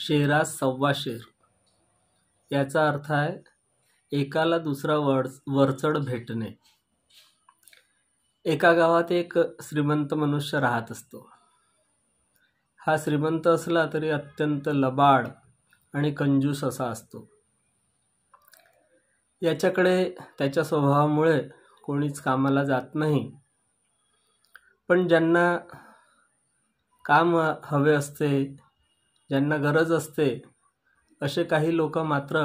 शेरा सव्वा शेर याचा अर्थ आहे एकाला दुसरा वर वरचड भेटणे एका गावात एक श्रीमंत मनुष्य राहत असतो हा श्रीमंत असला तरी अत्यंत लबाड आणि कंजूस असा असतो याच्याकडे त्याच्या स्वभावामुळे कोणीच कामाला जात नाही पण ज्यांना काम हवे असते ज्यांना गरज असते असे काही लोक मात्र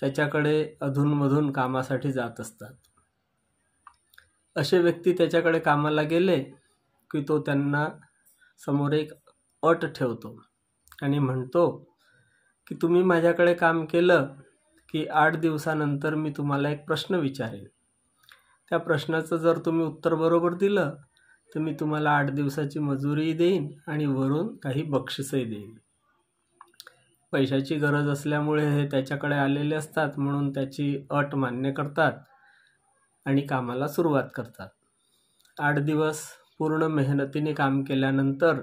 त्याच्याकडे अधूनमधून कामासाठी जात असतात असे व्यक्ती त्याच्याकडे कामाला गेले की तो त्यांना समोर एक अट ठेवतो आणि म्हणतो की तुम्ही माझ्याकडे काम केलं की आठ दिवसानंतर मी तुम्हाला एक प्रश्न विचारेन त्या प्रश्नाचं जर तुम्ही उत्तर बरोबर दिलं तर मी तुम्हाला आठ दिवसाची मजुरीही देईन आणि वरून काही बक्षीसही देईन पैशाची गरज असल्यामुळे हे त्याच्याकडे आलेले असतात म्हणून त्याची अट मान्य करतात आणि कामाला सुरुवात करतात आठ दिवस पूर्ण मेहनतीने काम केल्यानंतर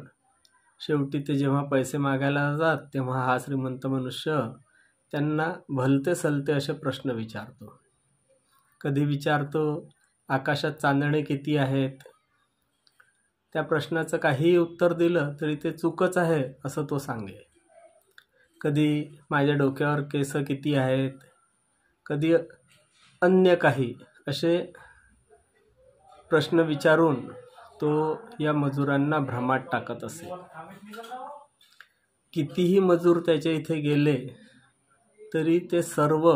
शेवटी ते जेव्हा पैसे मागायला जातात तेव्हा हा श्रीमंत मनुष्य त्यांना भलते सलते असे प्रश्न विचारतो कधी विचारतो आकाशात चांदणे किती आहेत त्या प्रश्नाचं काहीही उत्तर दिलं तरी ते चुकच आहे असं तो सांगे कधी माझ्या डोक्यावर केस किती आहेत कधी अन्य काही असे प्रश्न विचारून तो या मजुरांना भ्रमात टाकत असे कितीही मजूर त्याच्या इथे गेले तरी ते सर्व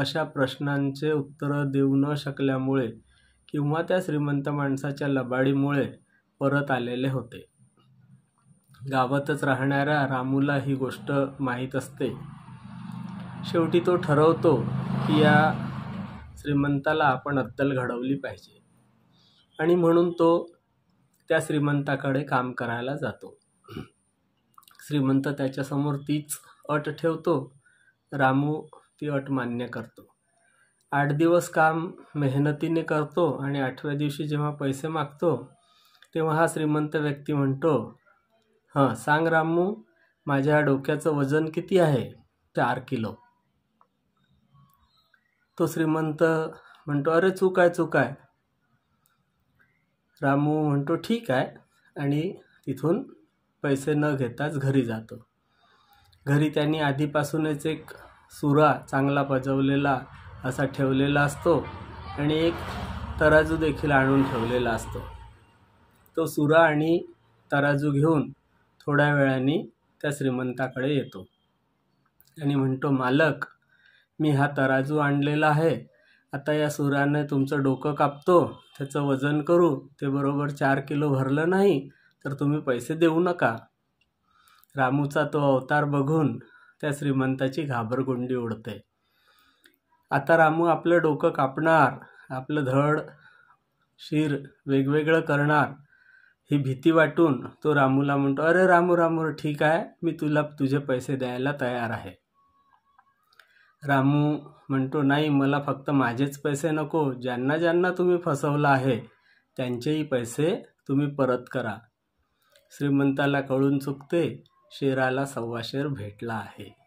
अशा प्रश्नांचे उत्तर देऊ न शकल्यामुळे किंवा त्या श्रीमंत माणसाच्या लबाडीमुळे परत आलेले होते गावातच राहणाऱ्या रामूला ही गोष्ट माहीत असते शेवटी तो ठरवतो की या श्रीमंताला आपण अद्दल घडवली पाहिजे आणि म्हणून तो त्या श्रीमंताकडे काम करायला जातो श्रीमंत त्याच्यासमोर तीच अट ठेवतो रामू ती अट मान्य करतो आठ दिवस काम मेहनतीने करतो आणि आठव्या दिवशी जेव्हा पैसे मागतो तेव्हा हा श्रीमंत व्यक्ती म्हणतो हां सांग रामू माझ्या डोक्याचं वजन किती आहे चार किलो तो श्रीमंत म्हणतो अरे चूक आहे चूक आहे रामू म्हणतो ठीक आहे आणि तिथून पैसे न घेताच घरी जातो घरी त्यांनी आधीपासूनच एक सुरा चांगला पजवलेला असा ठेवलेला असतो आणि एक तराजू देखील आणून ठेवलेला असतो तो सुरा आणि तराजू घेऊन थोड्या वेळाने त्या श्रीमंताकडे येतो आणि म्हणतो मालक मी हा तराजू आणलेला आहे आता या सुराने तुमचं डोकं कापतो त्याचं वजन करू ते बरोबर चार किलो भरलं नाही तर तुम्ही पैसे देऊ नका रामूचा तो अवतार बघून त्या श्रीमंताची घाबरगुंडी उडते आता रामू आपलं डोकं कापणार आपलं धड शिर वेगवेगळं करणार ही भीती वाटून तो रामूला म्हणतो अरे रामू रामू ठीक आहे मी तुला तुझे पैसे द्यायला तयार आहे रामू म्हणतो नाही मला फक्त माझेच पैसे नको ज्यांना ज्यांना तुम्ही फसवलं आहे त्यांचेही पैसे तुम्ही परत करा श्रीमंताला कळून चुकते शेराला सव्वा शेर भेटला आहे